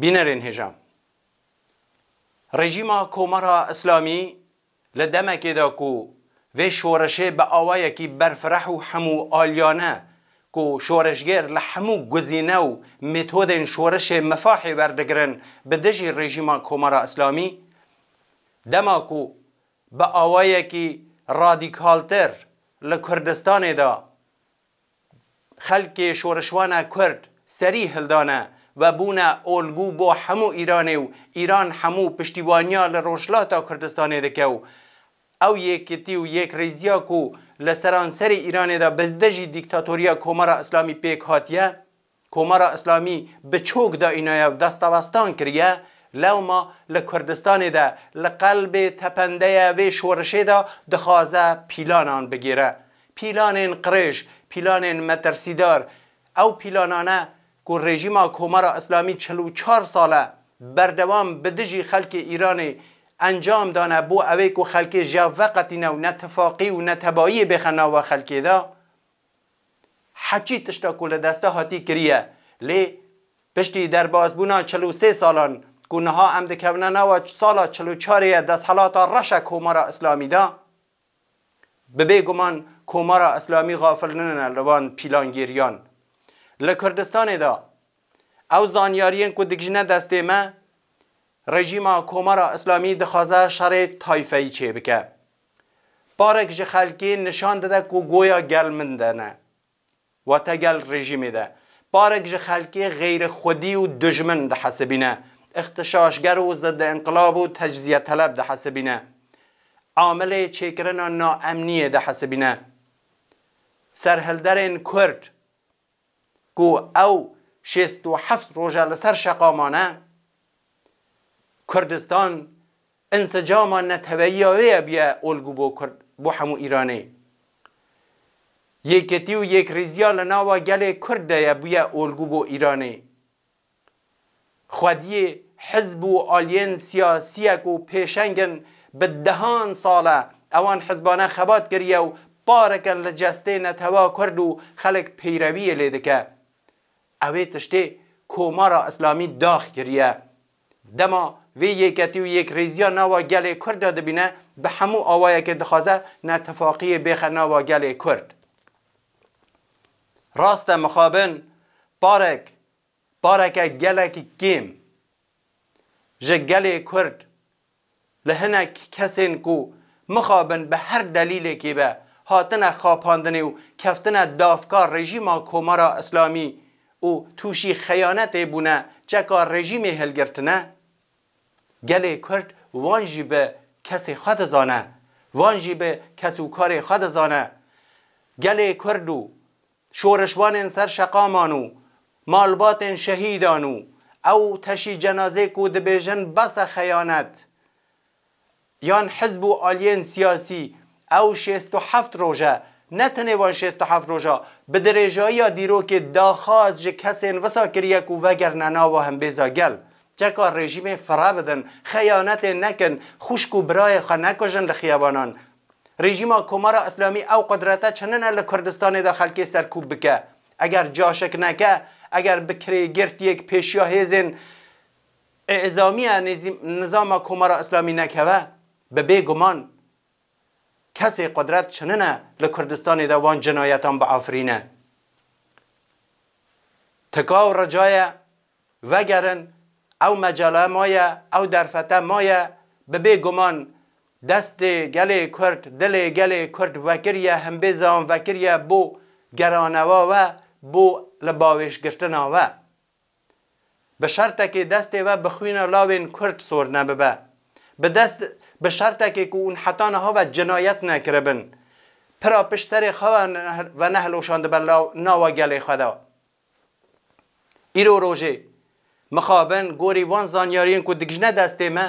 بینەرێن هێژام ڕێژیما کۆمەڕە ئەسلامی لە دەمەکێدا و وێ شۆڕەشێ بە ئاوایەکی بەرفرەح و هەموو ئالیانە و شۆڕشگەر لە هەموو گزینە و مێتۆدێن شۆڕەشێ مەفاحی وەردەگرن بە دەژی ڕێژیما کۆمەرە ئەسلامی دەماک و بە ئاوایەکی ڕادیکالتر لە کوردستانێدا خەلکێ شۆڕشوانە کورد سەری هەلدانە و بونه اولگو با همو ایرانه و ایران همو پشتیبانیا لروشلاتا کردستانه دکو او یکتی و یک ریزیا کو لسران سر ایران دا بدجی دیکتاتوریا کومارا اسلامی پیک هاتیه کومارا اسلامی بچوک دا اینایا دستاوستان کریه لو ما لکردستان ده لقلب تپنده و شورشه ده دخوازه پیلانان بگیره پیلانین قرش پیلانین مترسیدار او پیلانانه که رژیم کمر اسلامی 44 ساله بردوام دجی خلق ایران انجام دانه بو اوی که خلق جوقتی نو نتفاقی و نتبایی بخنا و خلق دا حچی تشتا کل دسته هاتی کریه لی پشتی در باز بونا 43 سالان ها امد کونه نو سالا 44 دست حالاتا رش کمر اسلامی دا به گمان کمر اسلامی غافل ننن روان پیلانگیریان لە کوردستانێدا ئەو زانیاریان کو دگژنە دەستێ me رژیما کۆمەرا ئەسلامی dixwaze şerê تایفەی çê bike. Parek ji xelkê nişan dide ku goya gel min de ne wete gel rejimê de. Parek ji xelkê غیرê xwedî û dijmin dihesibîne. اختشاشگر و ضد انقلاب و تجزیه طلب ده حسبینه عامل چیکرنا ناامنیه ده حسبینه سرهلدرین کرد کو او شست و حفت روژه لسر شقامانه کردستان انسجاما نتویاوی بیا الگو بو کرد بو همو ایرانه یکتی و یک ریزیا لناوا گل کرده بیا الگو بو ایرانه خودی حزب و آلین سیاسیک و پیشنگن به دهان ساله اوان حزبانه خبات کریه و بارکن لجسته نتوا کرد و خلق پیروی لیده که اوه تشته کومارا اسلامی داخ کریه دما وی یکتی و یک ریزیا ناوا گل کرد داده بینه به همو آوایه که دخوازه نتفاقی بیخه ناوا گل کرد راست مخابن بارک بارک گلک گیم جگل کرد لهنک کسین کو مخابن به هر دلیلی که به هاتن خاپاندنی و کفتن دافکار رژیم کومارا اسلامی او توشی خیانت بونه رژیم رژیم هلگرتنه گلی کورد وانژی به کسی خود زانه وانجی به کس و کار خە گله گەلێ شورشوان و سر سەر شەقامان مالبات مالباتên شەهیدان او ئەو جنازه جەنازێک بس یان حزب و آلین سیاسی او شیست و نه تنه وان هفت روزا به درجه یا دیرو که دا خواست جه کسی این وسا وگر ننا و هم بیزا گل کار رژیم فرا بدن خیانت نکن خوشکو برای خواه نکشن خیابانان. رژیم کمار اسلامی او قدرته چنن ال کردستان دا خلک سرکوب بکه اگر جاشک نکه اگر بکری گرت یک پیشیا هیزن اعزامی نظام کمار اسلامی نکوه به بیگمان کسی قدرت چننه لکردستان ده وان جنایتان به آفرینه تکاو رجای وگرن او مجله مایه او درفته مایه به بی گمان دست گلی کرد دل گلی کرد وکریه هم بیزان وکریه بو گرانوا و بو لباوش گشتنا و به شرط که دست و بخوین لاوین کرد سور نببه به دست به شرط که اون حتا ها و جنایت نکربن پرا پشتر خواه و نهلوشاند بلا و گلی خدا ایرو روژه مخابن گوری وان زانیارین کو دگجنه دسته ما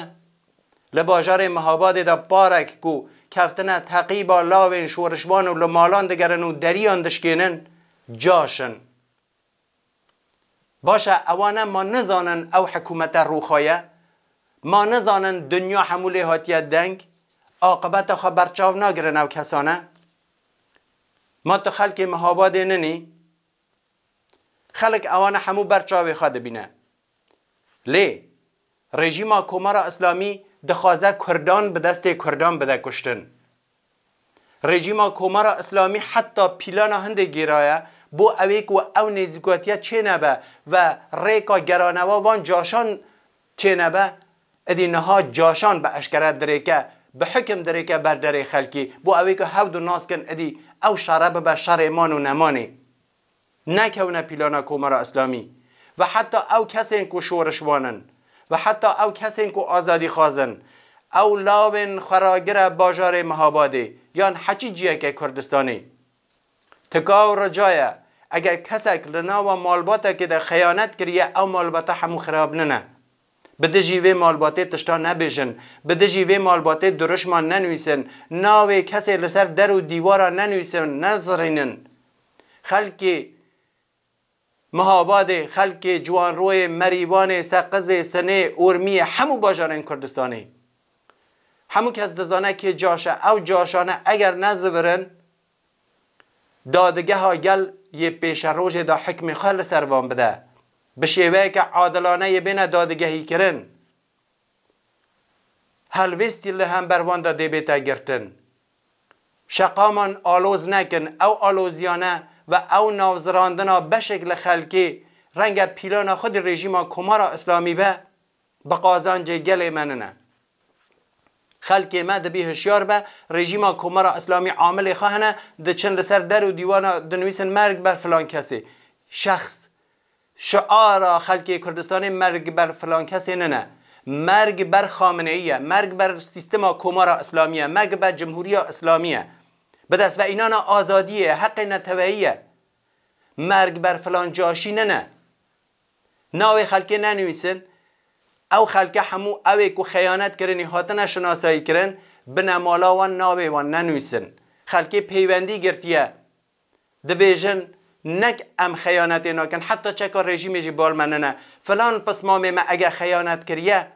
لباجار مهاباد دا پارک کو کفتنه تقیبا لاوین شورشوان و لمالان دگرن و دریان دشکینن جاشن باشه اوانه ما نزانن او حکومت روخایه ما نزانن دنیا حمولی هاتیه دنگ عاقبت خواه برچاو نگرن او کسانه ما تو خلک محاباده ننی خلق اوان همو برچاوی خواده بینه لی رژیم کمار اسلامی دخوازه کردان به دست کردان بده کشتن رژیم کمار اسلامی حتی پیلان هند گیرایه بو اویک و او نیزگواتیه چه نبه و ریکا گرانوا وان جاشان چه نبه نها جاشان به اشکره دره که به حکم دره که بر دره خلکی بو اوی که هود و ناس کن ادی او شراب به شر ایمان و نمانه نکونه پیلانا کومرا اسلامی و حتی او کسی کو شورش وانن و حتی او کسی کو آزادی خوازن او لاوین خراگره باجار مهابادی یان حچی جیه که کردستانی، تکاو رجایه اگر کسک لنا و مالباته که در خیانت کریه او مالباته همو خراب نه بده جیوه مالباته تشتا نبیجن بده جیوه مالباته درشمان ننویسن ناوه کسی لسر در و دیوارا ننویسن نزرینن خلکی مهاباد خلک جوان روی مریبان سقز سنه اورمی همو باجارن کردستانی همو کس دزانه که جاشه او جاشانه اگر نزورن دادگه ها گل یه پیش روژه دا حکم خال سروان بده به شێوەیەکە عادلانەیە بێنە دادگەهیکردن هەلوێستی لە هەمبەرواندا دەبێتە گرتن شەقامان ئالۆز نەکن ئەو ئالۆزیانە و ئەو ناوزراندنا بەشێک لە خەلکی ڕەنگە پیلانە خودی ڕێژیما کۆمارە ئەسلامی بە بە قازانجێ گەلێ مننە خەلکێ مە دەبی هشیار بە ڕێژیما کۆمەرە ئەسلامی عاملی خەهنە دەچن لەسەر دەر و دیوانە دنویسن مەرگ بەر فلان کەسێ شخص شعار خلق کردستان مرگ بر فلان کسی نه نه مرگ بر خامنه ایه مرگ بر سیستم کومار اسلامیه مرگ بر جمهوری اسلامیه بدست و اینان آزادیه حق نتوهیه مرگ بر فلان جاشی نه نه ناوی خلکه ننویسن او خلکه همو اوی که خیانت کرنی هاتنه شناسایی کرن به نمالا و ناوی و ننویسن خلکه پیوندی گرتیه دبیجن نک ام خیانت نکن حتی چکا جی بال من نه فلان پس مام ما اگه خیانت کریه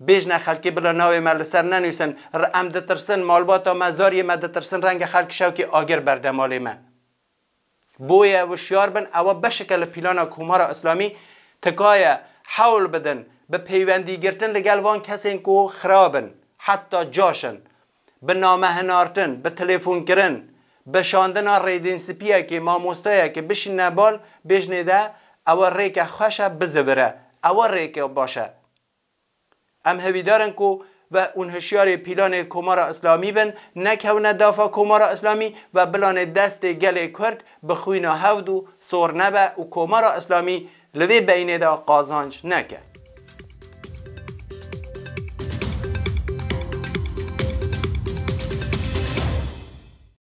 بیش بیجنه خلکی بلا ناوی مل سر ننویسن ام دترسن مالباتا مزاری ما دترسن رنگ خلک شو که آگر بردمال من بویا و شیار بن او بشکل پیلان کومار اسلامی تکای حول بدن به پیوندی گرتن لگل وان کسی کو خرابن حتی جاشن به نامه هنارتن به تلفون کرن بشاندنا سپیه که ها که بشین نبال بشنه ده او ریک خوشه بزوره او که باشه ام هویدارن کو و اون هشیار پیلان کمار اسلامی بن نکونه دافا کمار اسلامی و بلان دست گل کرد بخوینا هودو سور نبه و کمار اسلامی لوی بینه دا قازانج نکه